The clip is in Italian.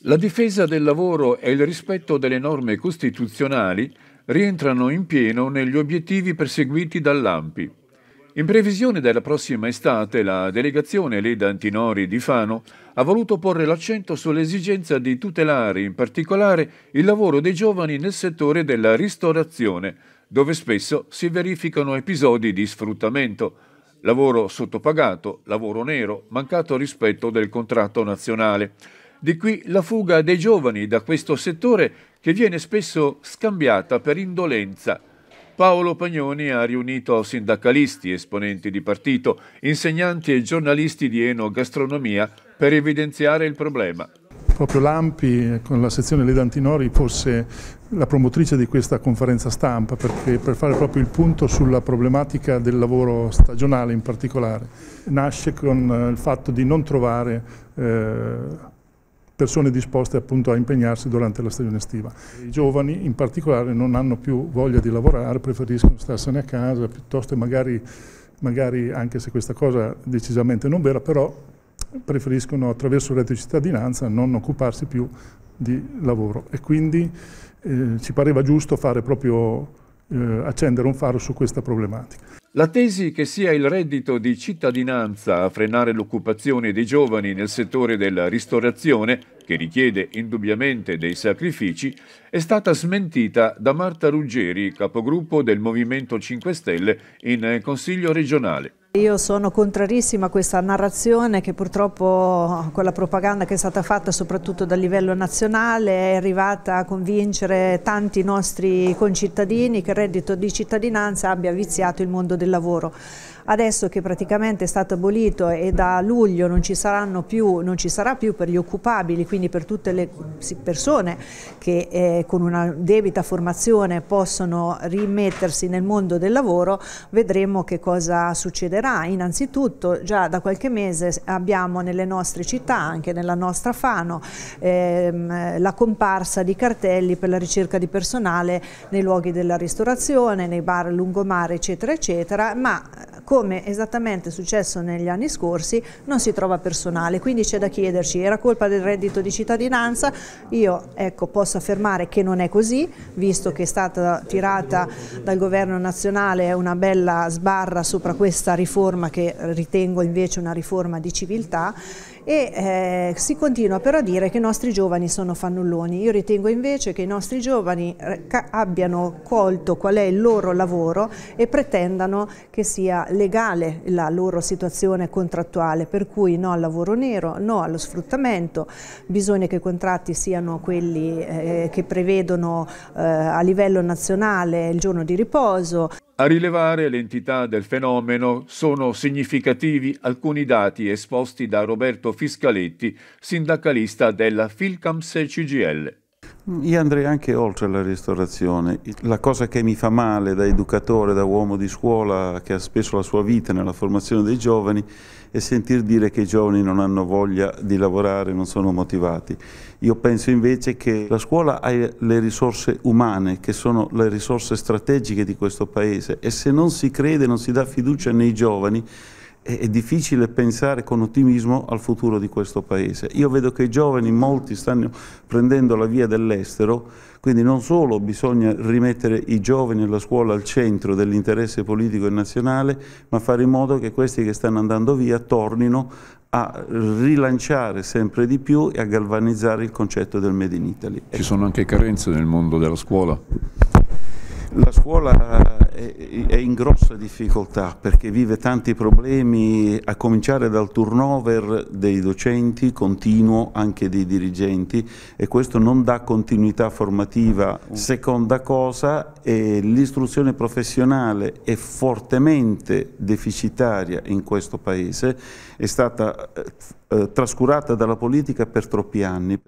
La difesa del lavoro e il rispetto delle norme costituzionali rientrano in pieno negli obiettivi perseguiti dall'AMPI. In previsione della prossima estate, la delegazione Leda Antinori di Fano ha voluto porre l'accento sull'esigenza di tutelare in particolare il lavoro dei giovani nel settore della ristorazione, dove spesso si verificano episodi di sfruttamento, lavoro sottopagato, lavoro nero, mancato rispetto del contratto nazionale. Di qui la fuga dei giovani da questo settore che viene spesso scambiata per indolenza. Paolo Pagnoni ha riunito sindacalisti, esponenti di partito, insegnanti e giornalisti di enogastronomia per evidenziare il problema. Proprio l'AMPI con la sezione Leda Antinori fosse la promotrice di questa conferenza stampa perché, per fare proprio il punto sulla problematica del lavoro stagionale in particolare. Nasce con il fatto di non trovare eh, persone disposte appunto a impegnarsi durante la stagione estiva. I giovani in particolare non hanno più voglia di lavorare, preferiscono starsene a casa piuttosto magari, magari anche se questa cosa decisamente non vera, però preferiscono attraverso il reddito di cittadinanza non occuparsi più di lavoro e quindi eh, ci pareva giusto fare proprio eh, accendere un faro su questa problematica. La tesi che sia il reddito di cittadinanza a frenare l'occupazione dei giovani nel settore della ristorazione che richiede indubbiamente dei sacrifici, è stata smentita da Marta Ruggeri, capogruppo del Movimento 5 Stelle in eh, Consiglio regionale. Io sono contrarissima a questa narrazione che purtroppo con la propaganda che è stata fatta soprattutto dal livello nazionale è arrivata a convincere tanti nostri concittadini che il reddito di cittadinanza abbia viziato il mondo del lavoro. Adesso che praticamente è stato abolito e da luglio non ci, più, non ci sarà più per gli occupabili, quindi per tutte le persone che eh, con una debita formazione possono rimettersi nel mondo del lavoro, vedremo che cosa succederà migliorerà. Innanzitutto già da qualche mese abbiamo nelle nostre città, anche nella nostra Fano, ehm, la comparsa di cartelli per la ricerca di personale nei luoghi della ristorazione, nei bar lungomare eccetera eccetera, ma come esattamente è successo negli anni scorsi, non si trova personale, quindi c'è da chiederci, era colpa del reddito di cittadinanza? Io ecco, posso affermare che non è così, visto che è stata tirata dal governo nazionale una bella sbarra sopra questa riforma che ritengo invece una riforma di civiltà e eh, si continua però a dire che i nostri giovani sono fannulloni. Io ritengo invece che i nostri giovani eh, abbiano colto qual è il loro lavoro e pretendano che sia legale la loro situazione contrattuale, per cui no al lavoro nero, no allo sfruttamento, bisogna che i contratti siano quelli eh, che prevedono eh, a livello nazionale il giorno di riposo. A rilevare l'entità del fenomeno sono significativi alcuni dati esposti da Roberto Fiscaletti, sindacalista della Filcams CGL. Io andrei anche oltre la ristorazione. La cosa che mi fa male da educatore, da uomo di scuola che ha speso la sua vita nella formazione dei giovani, è sentir dire che i giovani non hanno voglia di lavorare, non sono motivati. Io penso invece che la scuola ha le risorse umane, che sono le risorse strategiche di questo Paese e se non si crede, non si dà fiducia nei giovani, è difficile pensare con ottimismo al futuro di questo Paese. Io vedo che i giovani, molti, stanno prendendo la via dell'estero, quindi non solo bisogna rimettere i giovani e la scuola al centro dell'interesse politico e nazionale, ma fare in modo che questi che stanno andando via tornino a rilanciare sempre di più e a galvanizzare il concetto del Made in Italy. Ci sono anche carenze nel mondo della scuola? La scuola è, è grossa difficoltà perché vive tanti problemi a cominciare dal turnover dei docenti continuo anche dei dirigenti e questo non dà continuità formativa. Seconda cosa l'istruzione professionale è fortemente deficitaria in questo paese, è stata eh, trascurata dalla politica per troppi anni.